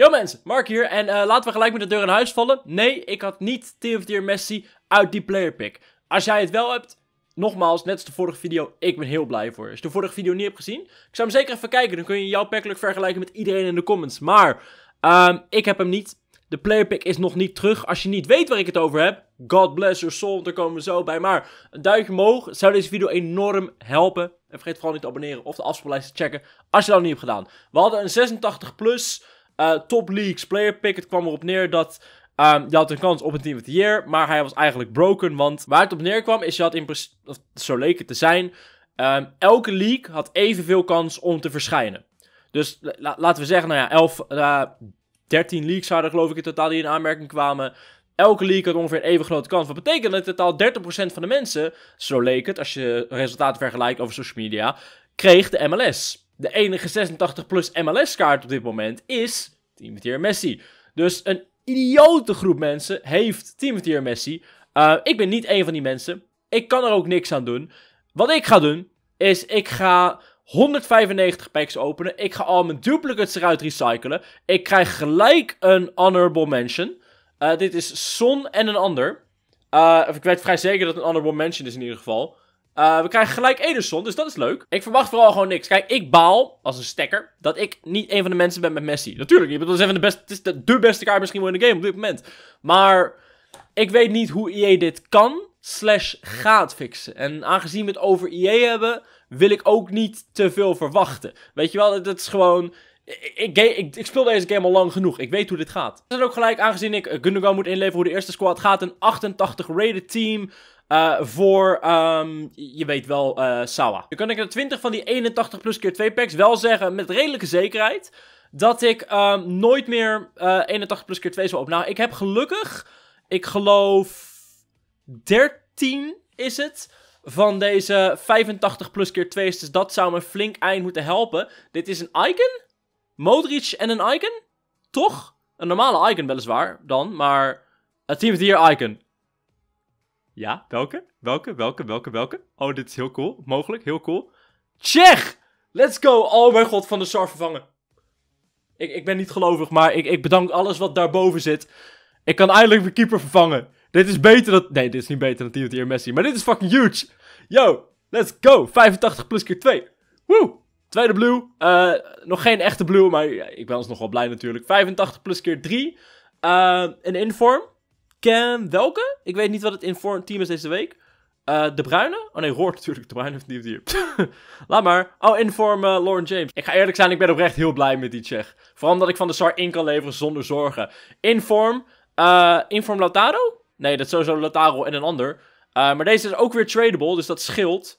Yo mensen, Mark hier en eh, laten we gelijk met de deur in huis vallen. Nee, ik had niet TFDR Messi uit die player pick. Als jij het wel hebt, nogmaals, net als de vorige video, ik ben heel blij voor je. Als je de vorige video niet hebt gezien, ik zou hem zeker even kijken. Dan kun je jouw packelijk vergelijken met iedereen in de comments. Maar, ehm, ik heb hem niet. De player pick is nog niet terug. Als je niet weet waar ik het over heb, God bless your soul, want daar komen we zo bij. Maar een duimpje omhoog zou deze video enorm helpen. En vergeet vooral niet te abonneren of de afspeellijst te checken als je dat nog niet hebt gedaan. We hadden een 86 plus... Eh, top leagues, player pick. Het kwam erop neer dat ehm, je had een kans op een Team of the Year, maar hij was eigenlijk broken. Want waar het op neerkwam is, je had in principe, zo leek het te zijn, ehm, elke league had evenveel kans om te verschijnen. Dus laten we zeggen, nou ja, 11, uh, 13 leagues hadden geloof ik in totaal die in aanmerking kwamen. Elke league had ongeveer even grote kans. Wat betekent dat in totaal 30% van de mensen, zo leek het, als je resultaten vergelijkt over social media, kreeg de MLS de enige 86 plus MLS kaart op dit moment is Teamtier Messi. Dus een idiote groep mensen heeft Team Teamtier Messi. Eh, ik ben niet een van die mensen. Ik kan er ook niks aan doen. Wat ik ga doen, is ik ga 195 packs openen. Ik ga al mijn duplicates eruit recyclen. Ik krijg gelijk een honorable mention. Eh, dit is Son en een ander. Uh, ik weet vrij zeker dat het een honorable mention is in ieder geval. Eh, we krijgen gelijk Ederson, dus dat is leuk. Ik verwacht vooral gewoon niks. Kijk, ik baal, als een stekker, dat ik niet een van de mensen ben met Messi. Natuurlijk, wel is even de beste, het is de, beste kaart misschien wel in de game op dit moment. Maar ik weet niet hoe EA dit kan, slash gaat fixen. En aangezien we het over EA hebben, wil ik ook niet te veel verwachten. Weet je wel, dat is gewoon... Ik, ik, ik, speel deze game al lang genoeg. Ik weet hoe dit gaat. Dat is ook gelijk, aangezien ik eh, Gundogan moet inleveren hoe de eerste squad gaat. Een 88 rated team. Eh, voor, ehm, je weet wel, uh, eh, Sawa. Nu kan ik er 20 van die 81 plus keer 2 packs wel zeggen met redelijke zekerheid dat ik ehm, nooit meer 81 eh, plus keer 2 zal openen. Nou, ik heb gelukkig, ik geloof 13 is het van deze 85 plus keer 2's. Dus dat zou me flink eind moeten helpen. Dit is een icon? Modric en een icon? Toch? Een normale icon weliswaar dan, maar... een Team of the Year icon. Ja, welke? Welke? Welke? Welke? Welke? Oh, dit is heel cool. Mogelijk, heel cool. Tjech! Let's go! Oh mijn god, Van de Sar vervangen. Ik, ik ben niet gelovig, maar ik, ik bedank alles wat daarboven zit. Ik kan eindelijk mijn keeper vervangen. Dit is beter dan... Nee, dit is niet beter dan Tino Messi. Maar dit is fucking huge. Yo, let's go. 85 plus keer 2. Woe. Tweede blue. Eh, nog geen echte blue, maar ik ben ons nog wel blij natuurlijk. 85 plus keer 3. Uh, eh, een inform ken welke. Ik weet niet wat het inform team is deze week. Eh, de Bruine? Oh nee, Roord natuurlijk. De Bruine heeft niet hier. Laat maar. Oh, inform uh, Lauren James. Ik ga eerlijk zijn, ik ben oprecht heel blij met die Tsjech. Vooral omdat ik van de SAR in kan leveren zonder zorgen. Inform. Eh, inform Lautaro? Nee, dat is sowieso Lautaro en een ander. maar deze is ook weer tradable, dus dat scheelt.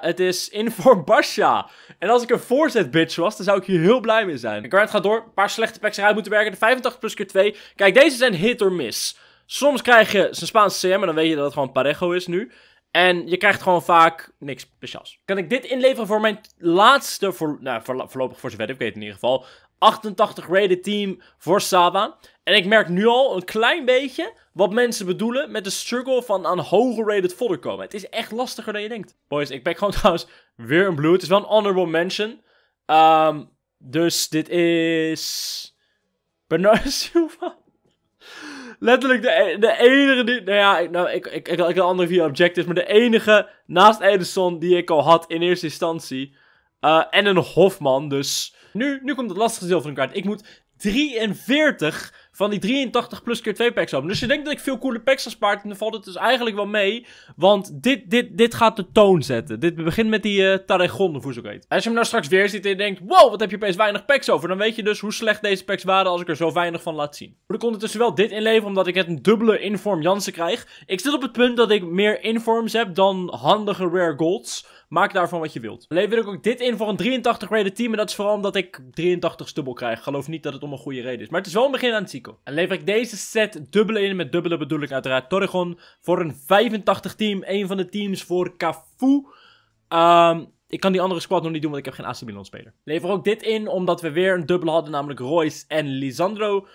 het is Inform Basha. En als ik een voorzet bitch was, dan zou ik hier heel blij mee zijn. En Grant gaat door. Een paar slechte packs eruit moeten werken. De 85 plus keer 2. Kijk, deze zijn hit or miss. Soms krijg je zijn Spaanse CM en dan weet je dat het gewoon Parejo is nu. En je krijgt gewoon vaak niks speciaals. Kan ik dit inleveren voor mijn laatste, voor, nou, voorlopig voor zover ik weet in ieder geval, 88 rated team voor Saba. En ik merk nu al een klein beetje wat mensen bedoelen met de struggle van aan hoger rated fodder komen. Het is echt lastiger dan je denkt. Boys, ik pak gewoon trouwens weer een blue. Het is wel een honorable mention. Ehm, dus dit is... Bernard Silva letterlijk de, e-, de enige die... Nou ja, ik, nou, ik, ik, ik, had andere vier objectives, maar de enige naast Edison die ik al had in eerste instantie. Eh, en een Hofman, dus... Nu, nu komt het lastige deel van de kaart. Ik moet 43 van die 83 plus keer 2 packs over. Dus je denkt dat ik veel coole packs heb spaart. En dan valt het dus eigenlijk wel mee. Want dit, dit, dit gaat de toon zetten. Dit begint met die uh, eh, Taregon, of hoe ook heet. Als je hem nou straks weer ziet en je denkt... Wow, wat heb je opeens weinig packs over. Dan weet je dus hoe slecht deze packs waren als ik er zo weinig van laat zien. Maar ik dus wel dit inleveren, omdat ik het een dubbele inform Jansen krijg. Ik zit op het punt dat ik meer informs heb dan handige rare golds. Maak daarvan wat je wilt. Alleen wil ik ook dit in voor een 83 rated team. En dat is vooral omdat ik 83 stubbel krijg. Geloof niet dat het om een goede reden is. Maar het is wel een begin aan het zieken. En lever ik deze set dubbele in, met dubbele bedoel ik uiteraard Torregon, voor een 85 team, een van de teams voor Cafu. Ehm, ik kan die andere squad nog niet doen, want ik heb geen AC speler. Lever ook dit in, omdat we weer een dubbele hadden, namelijk Royce en Lisandro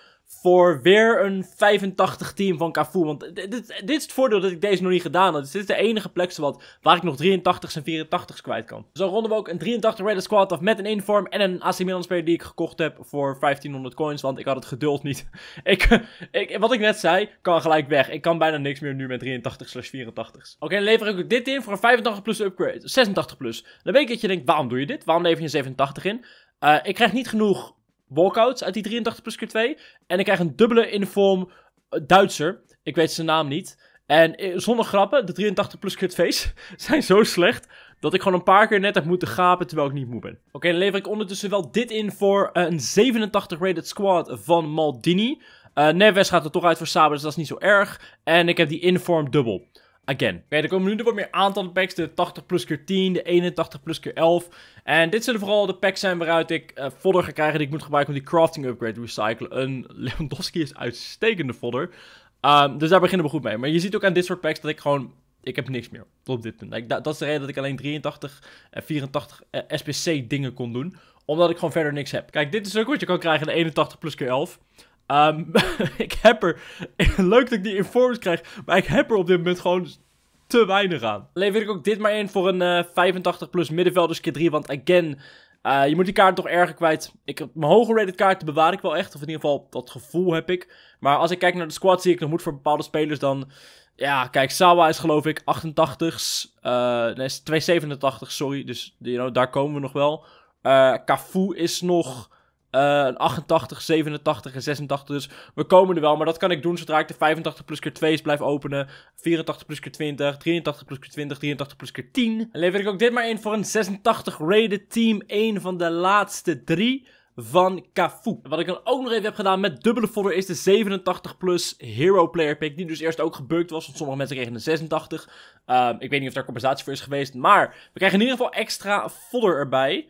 voor weer een 85 team van Cafu. Want dit, dit, is het voordeel dat ik deze nog niet gedaan had. Dus dit is de enige plek wat waar ik nog 83's en 84's kwijt kan. Zo ronden we ook een 83 Reddit squad af met een uniform en een AC Milan speler die ik gekocht heb voor 1500 coins. Want ik had het geduld niet. ik, ik, wat ik net zei, kan gelijk weg. Ik kan bijna niks meer nu met 83 slash 84. Oké, dan lever ik dit in voor een 85 plus upgrade. 86 plus. Dan weet ik dat je denkt, waarom doe je dit? Waarom lever je 87 in? Eh, ik krijg niet genoeg walkouts uit die 83 plus keer 2. En ik krijg een dubbele inform eh, Duitser. Ik weet zijn naam niet. En eh, zonder grappen, de 83 plus keer 2's zijn zo slecht dat ik gewoon een paar keer net heb moeten gapen terwijl ik niet moe ben. Oké, dan lever ik ondertussen wel dit in voor eh, een 87 rated squad van Maldini. Uh, gaat er toch uit voor Saber, dus dat is niet zo erg. En ik heb die inform dubbel er komen nu wat meer aantallen packs. De 80 plus keer 10, de 81 plus keer 11. En dit zullen vooral de packs zijn waaruit ik uh, fodder ga krijgen die ik moet gebruiken om die crafting upgrade te recyclen. Een Lewandowski is uitstekende fodder. Ehm, dus daar beginnen we goed mee. Maar je ziet ook aan dit soort packs dat ik gewoon... Ik heb niks meer tot dit punt. Like, dat, dat is de reden dat ik alleen 83 en 84 eh, SPC dingen kon doen. Omdat ik gewoon verder niks heb. Kijk, dit is ook goed. je kan krijgen. De 81 plus keer 11. Ehm, ik heb er. Leuk dat ik die informs krijg. Maar ik heb er op dit moment gewoon te weinig aan. Lever ik ook dit maar in voor een 85 eh, plus middenvelders keer 3. Want again, eh, je moet die kaart toch erger kwijt. Ik, mijn hoge rated kaarten bewaar ik wel echt. Of in ieder geval, dat gevoel heb ik. Maar als ik kijk naar de squad, zie ik nog moet voor bepaalde spelers dan. Ja, kijk, Sawa is geloof ik 88 Uh, eh, nee, 287, sorry. Dus daar komen we nog wel. Cafu is nog 88, eh, 87 en 86. Dus we komen er wel. Maar dat kan ik doen zodra ik de 85 plus keer is blijf openen. 84 plus keer 20. 83 plus keer 20. 83 plus keer 10. En lever ik ook dit maar in voor een 86 rated team. Een van de laatste drie van Cafu. Wat ik dan ook nog even heb gedaan met dubbele fodder is de 87 plus hero player pick. Die dus eerst ook gebukt was, want sommige mensen kregen een 86. Ehm, ik weet niet of daar compensatie voor is geweest. Maar we krijgen in ieder geval extra fodder erbij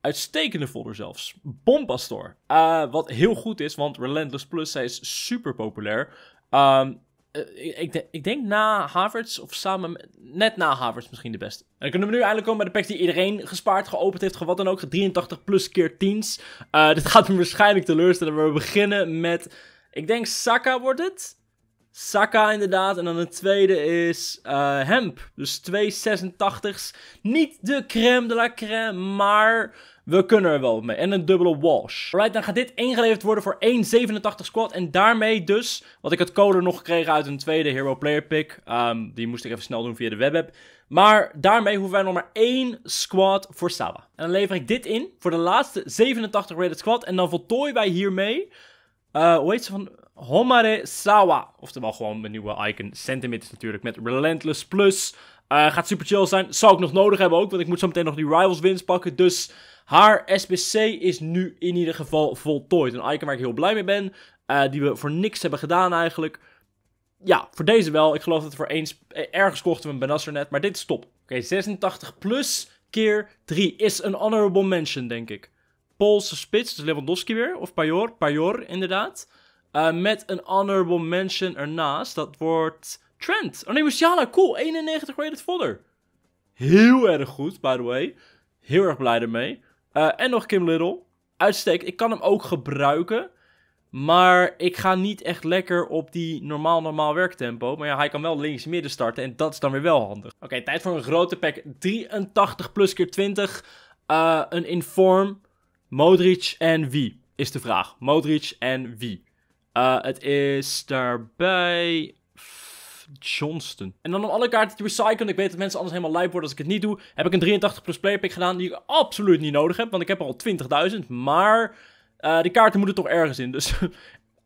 uitstekende folder zelfs. Bompastor. Eh, wat heel goed is, want Relentless Plus, zij is super populair. Ehm, eh, ik, ik, denk na Havertz of samen net na Havertz misschien de beste. En dan kunnen we nu eindelijk komen bij de pack die iedereen gespaard, geopend heeft, wat dan ook. 83 plus keer 10's. Eh, dit gaat me waarschijnlijk teleurstellen. we beginnen met, ik denk Saka wordt het. Saka inderdaad. En dan de tweede is eh, Hemp. Dus twee 86's. Niet de crème de la crème, maar we kunnen er wel mee. En een dubbele wash. Alright, dan gaat dit ingeleverd worden voor 1,87 squad. En daarmee dus, wat ik het code nog gekregen uit een tweede Hero Player pick. Ehm, die moest ik even snel doen via de webapp. Maar daarmee hoeven wij nog maar één squad voor Saba. En dan lever ik dit in voor de laatste 87 rated squad. En dan voltooien wij hiermee... Eh, hoe heet ze van... Homare Sawa. Oftewel gewoon mijn nieuwe icon. Centimeters natuurlijk met Relentless Plus. Eh, gaat super chill zijn. Zou ik nog nodig hebben ook. Want ik moet zo meteen nog die Rivals wins pakken. Dus haar SBC is nu in ieder geval voltooid. Een icon waar ik heel blij mee ben. Eh, die we voor niks hebben gedaan eigenlijk. Ja, voor deze wel. Ik geloof dat we voor eens eh, ergens kochten we een Benasser net. Maar dit is top. Oké, 86 plus keer 3 is een honorable mention, denk ik. Poolse spits, dus Lewandowski weer. Of Pajor. Pajor, inderdaad. Eh, met een honorable mention ernaast. Dat wordt Trent. Oh nee, Musiala. Cool. 91 rated fodder. Heel erg goed, by the way. Heel erg blij ermee. Eh, en nog Kim Little. Uitstekend. Ik kan hem ook gebruiken. Maar ik ga niet echt lekker op die normaal, normaal werktempo. Maar ja, hij kan wel links midden starten. En dat is dan weer wel handig. Oké, tijd voor een grote pack. 83 plus keer 20. Eh, een inform. Modric en wie? Is de vraag. Modric en wie? Eh, het is daarbij Johnston. En dan om alle kaarten te recyclen. Ik weet dat mensen anders helemaal lijp worden als ik het niet doe. Heb ik een 83 plus player pick gedaan die ik absoluut niet nodig heb. Want ik heb er al 20.000. Maar eh, die kaarten moeten toch ergens in. Dus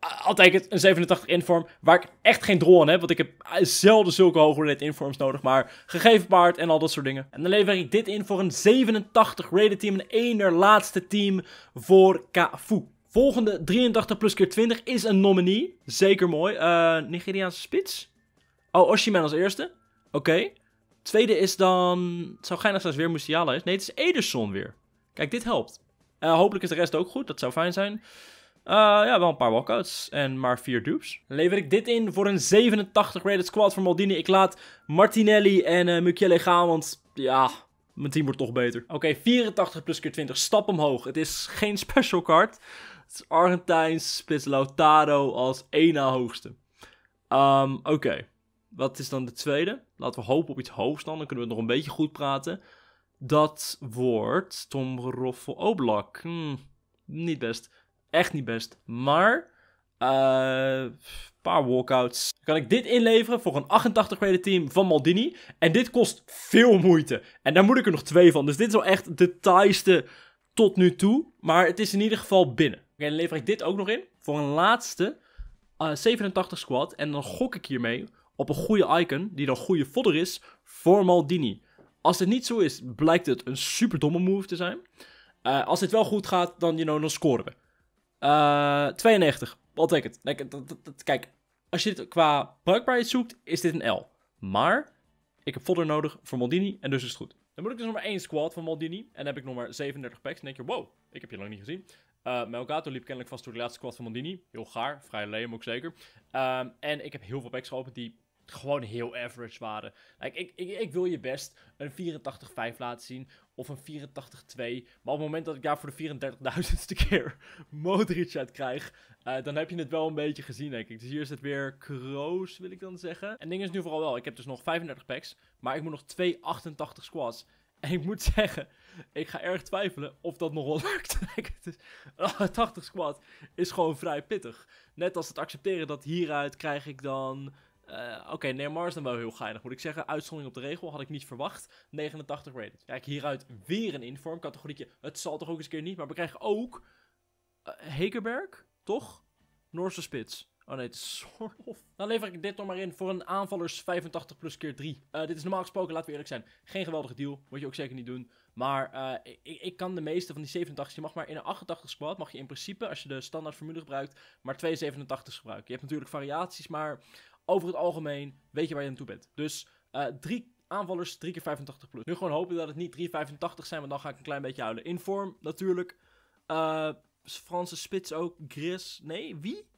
eh, altijd een 87 inform. Waar ik echt geen drol aan heb. Want ik heb zelden zulke hoge rated informs nodig. Maar gegeven paard en al dat soort dingen. En dan lever ik dit in voor een 87 rated team. Een één laatste team voor Kafu. Volgende 83 plus keer 20 is een nominee. Zeker mooi. Eh, Nigeriaanse spits. Oh, Oshiman als eerste. Oké. Tweede is dan... Het zou geinig zijn als weer Musiala is. Nee, het is Ederson weer. Kijk, dit helpt. Eh, hopelijk is de rest ook goed. Dat zou fijn zijn. Eh, ja, wel een paar walkouts en maar vier dupes. Lever ik dit in voor een 87 rated squad voor Maldini. Ik laat Martinelli en uh, gaan, want ja, mijn team wordt toch beter. Oké, 84 plus keer 20. Stap omhoog. Het is geen special card. Het is Argentijns spits Lautaro als één na hoogste. Ehm, oké. Wat is dan de tweede? Laten we hopen op iets hoogs dan. Dan kunnen we nog een beetje goed praten. Dat wordt Tom Roffel Oblak. Hmm, niet best. Echt niet best. Maar... Uh, paar walkouts. kan ik dit inleveren voor een 88 rated team van Maldini. En dit kost veel moeite. En daar moet ik er nog twee van. Dus dit is wel echt de taaiste tot nu toe. Maar het is in ieder geval binnen. Oké, dan lever ik dit ook nog in. Voor een laatste 87 eh, squad. En dan gok ik hiermee op een goede icon. Die dan goede fodder is voor Maldini. Als het niet zo is, blijkt het een super domme move te zijn. Eh, als dit wel goed gaat, dan, you know, dan scoren we. 92, 92, al het. Kijk, als je dit qua bruikbaarheid zoekt, is dit een L. Maar ik heb fodder nodig voor Maldini en dus is het goed. Dan moet ik dus nog maar één squad van Maldini. En dan heb ik nog maar 37 packs. Dan denk je, wow, ik heb je lang niet gezien. Uh, Melgato liep kennelijk vast door de laatste squad van Maldini. Heel gaar, vrij leem ook zeker. Ehm, en ik heb heel veel packs geopend die gewoon heel average waren. Like, ik, ik, ik, wil je best een 84-5 laten zien of een 84-2. Maar op het moment dat ik daar voor de 34.000ste keer Modric krijg, eh, dan heb je het wel een beetje gezien, denk ik. Dus hier is het weer kroos, wil ik dan zeggen. En ding is nu vooral wel, ik heb dus nog 35 packs, maar ik moet nog 288 squads. En ik moet zeggen, ik ga erg twijfelen of dat nog wel lukt. 80 squad is gewoon vrij pittig. Net als het accepteren dat hieruit krijg ik dan eh, oké, okay, Neymar is dan wel heel geinig, moet ik zeggen. Uitzondering op de regel had ik niet verwacht. 89 rated. Kijk, hieruit weer een inform categorie. Het zal toch ook eens een keer niet, maar we krijgen ook... Hekerberg, eh, toch? Noorse spits. Oh nee, het is of. Dan lever ik dit nog maar in voor een aanvallers 85 plus keer 3. Eh, dit is normaal gesproken, laten we eerlijk zijn, geen geweldige deal. Moet je ook zeker niet doen. Maar ik, ik, kan de meeste van die 87, je mag maar in een 88 squad, mag je in principe, als je de standaard formule gebruikt, maar twee 87's gebruiken. Je hebt natuurlijk variaties, maar over het algemeen weet je waar je aan toe bent. Dus eh, drie aanvallers, 3 keer 85 plus. Nu gewoon hopen dat het niet 385 zijn, want dan ga ik een klein beetje huilen. Inform natuurlijk. Eh, Franse spits ook. Gris. Nee, wie?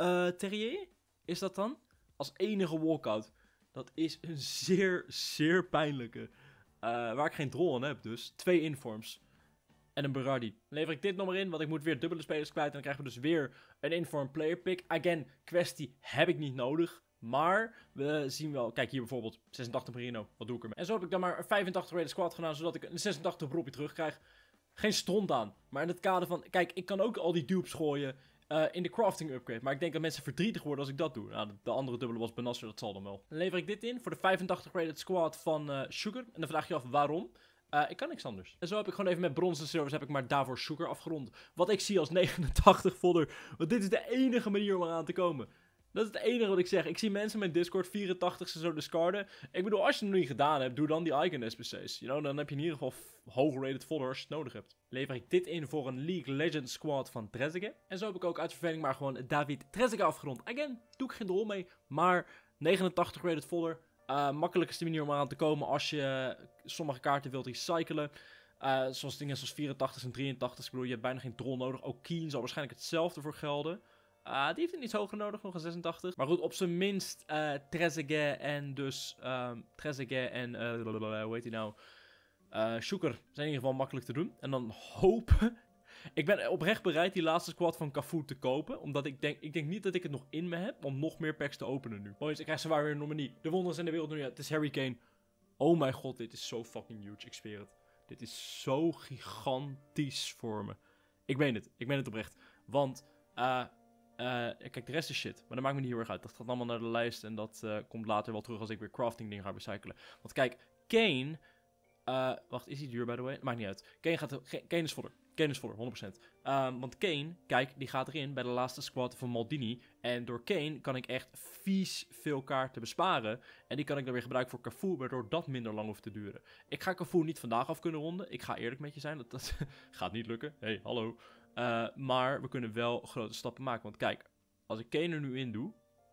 Uh, Terrier? Is dat dan? Als enige walkout. Dat is een zeer, zeer pijnlijke. waar ik geen drol aan heb dus. Twee informs. En een Berardi. Lever ik dit nog maar in, want ik moet weer dubbele spelers kwijt. En dan krijgen we dus weer een inform player pick. Again, kwestie heb ik niet nodig. Maar we zien wel, kijk hier bijvoorbeeld, 86 Merino, wat doe ik ermee? En zo heb ik dan maar 85 rated Squad gedaan, zodat ik een 86 Bropje terugkrijg. Geen stond aan. Maar in het kader van, kijk, ik kan ook al die dupes gooien eh, in de crafting upgrade. Maar ik denk dat mensen verdrietig worden als ik dat doe. Nou, de, andere dubbele was Benasser, dat zal dan wel. Dan lever ik dit in voor de 85 Rated Squad van uh, Sugar. En dan vraag je je af waarom. Eh, ik kan niks anders. En zo heb ik gewoon even met bronzen servers heb ik maar daarvoor Sugar afgerond. Wat ik zie als 89 fodder. Want dit is de enige manier om eraan te komen. Dat is het enige wat ik zeg. Ik zie mensen met Discord 84 ze zo discarden. Ik bedoel, als je het nog niet gedaan hebt, doe dan die icon SBC's. You know, dan heb je in ieder geval hoog-rated followers nodig hebt. Lever ik dit in voor een League Legends squad van Trezeguet. En zo heb ik ook uit verveling maar gewoon David Trezeguet afgerond. Again, doe ik geen rol mee, maar 89 rated follower. Uh, makkelijkste manier om aan te komen als je eh, sommige kaarten wilt recyclen. Uh, zoals dingen zoals 84 en 83. Ik bedoel, je hebt bijna geen troll nodig. Ook Keen zal waarschijnlijk hetzelfde voor gelden. Eh, die heeft het iets hoger nodig, nog een 86. Maar goed, op zijn minst uh, Trezeguet en dus... Um, Trezeguet en... Uh, hoe heet hij nou? Uh, zijn in ieder geval makkelijk te doen. En dan hopen... ik ben oprecht bereid die laatste squad van Cafu te kopen. Omdat ik denk, ik denk niet dat ik het nog in me heb om nog meer packs te openen nu. Boys, ik krijg zwaar weer een nominee. De wonders in de wereld nu. het is Harry Kane. Oh mijn god, dit is zo fucking huge. Ik zweer het. Dit is zo gigantisch voor me. Ik weet het. Ik meen het oprecht. Want... Uh, eh, kijk, de rest is shit. Maar dat maakt me niet heel erg uit. Dat gaat allemaal naar de lijst. En dat eh, komt later wel terug als ik weer crafting dingen ga recyclen. Want kijk, Kane. Eh, wacht, is die duur, by the way? Maakt niet uit. Kane, gaat, Kane is voller. Kane is voller, 100%. Um, ehm, want Kane, kijk, die gaat erin bij de laatste squad van Maldini. En door Kane kan ik echt vies veel kaarten besparen. En die kan ik dan weer gebruiken voor Cafu, waardoor dat minder lang hoeft te duren. Ik ga Cafu niet vandaag af kunnen ronden. Ik ga eerlijk met je zijn, dat, dat gaat niet lukken. hey, hallo. Eh, maar we kunnen wel grote stappen maken. Want kijk, als ik Kane er nu in doe,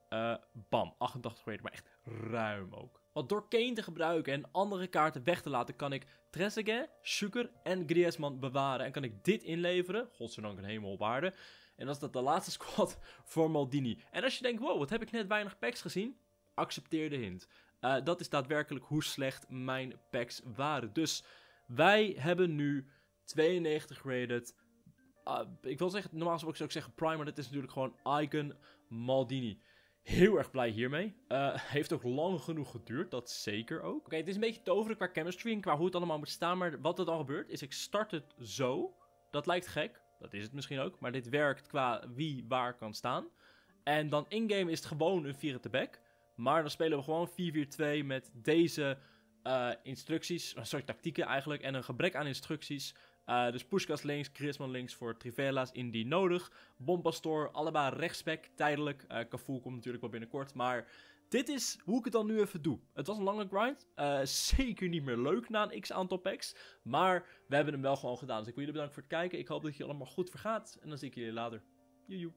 eh, bam, 88 rated, maar echt ruim ook. Want door Kane te gebruiken en andere kaarten weg te laten, kan ik Trezeguet, Sugar en Griezmann bewaren. En kan ik dit inleveren, godzijdank een hemel op En dat is dat de laatste squad voor Maldini. En als je denkt, wow, wat heb ik net weinig packs gezien? Accepteer de hint. Eh, dat is daadwerkelijk hoe slecht mijn packs waren. Dus wij hebben nu 92 rated, Ah, ik wil zeggen, normaal zou ik zeggen Primer. Dit is natuurlijk gewoon Icon Maldini. Heel erg blij hiermee. Uh, heeft ook lang genoeg geduurd, dat zeker ook. Oké, het is een beetje toverig qua chemistry en qua hoe het allemaal moet staan. Maar wat er dan gebeurt, is ik start het zo. Dat lijkt gek, dat is het misschien ook. Maar dit werkt qua wie waar kan staan. En dan in-game is het gewoon een 4 te back. Maar dan spelen we gewoon 4-4-2 met deze eh, instructies, sorry, tactieken eigenlijk. En een gebrek aan instructies eh, dus Puskas links, Chrisman links voor Trivela's, die nodig. Bombastor, allebei rechtsback, tijdelijk. Uh, komt natuurlijk wel binnenkort, maar dit is hoe ik het dan nu even doe. Het was een lange grind, eh, zeker niet meer leuk na een x-aantal packs, maar we hebben hem wel gewoon gedaan. Dus ik wil jullie bedanken voor het kijken, ik hoop dat je allemaal goed vergaat en dan zie ik jullie later. Joejoe.